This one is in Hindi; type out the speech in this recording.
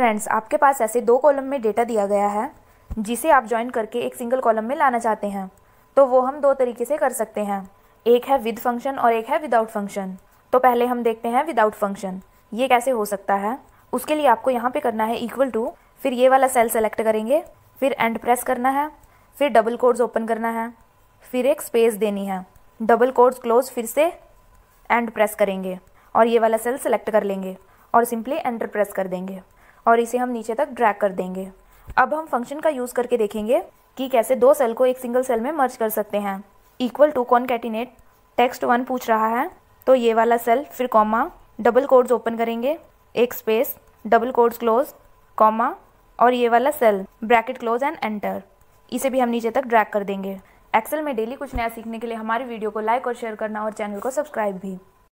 फ्रेंड्स आपके पास ऐसे दो कॉलम में डेटा दिया गया है जिसे आप ज्वाइन करके एक सिंगल कॉलम में लाना चाहते हैं तो वो हम दो तरीके से कर सकते हैं एक है विद फंक्शन और एक है विदाउट फंक्शन तो पहले हम देखते हैं विदाउट फंक्शन ये कैसे हो सकता है उसके लिए आपको यहाँ पे करना है इक्वल टू फिर ये वाला सेल सेलेक्ट करेंगे फिर एंड प्रेस करना है फिर डबल कोड्स ओपन करना है फिर एक स्पेस देनी है डबल कोड्स क्लोज फिर से एंड प्रेस करेंगे और ये वाला सेल सेलेक्ट कर लेंगे और सिंपली एंटर प्रेस कर देंगे और इसे हम नीचे तक ड्रैग कर देंगे अब हम फंक्शन का यूज़ करके देखेंगे कि कैसे दो सेल को एक सिंगल सेल में मर्ज कर सकते हैं equal to concatenate text one पूछ रहा है तो ये वाला सेल फिर कॉमा डबल कोड्स ओपन करेंगे एक space double quotes close comma और ये वाला cell bracket close and enter इसे भी हम नीचे तक ड्रैग कर देंगे एक्सेल में डेली कुछ नया सीखने के लिए हमारी वीडियो को लाइक और शेयर करना और चैनल को सब्सक्राइब भी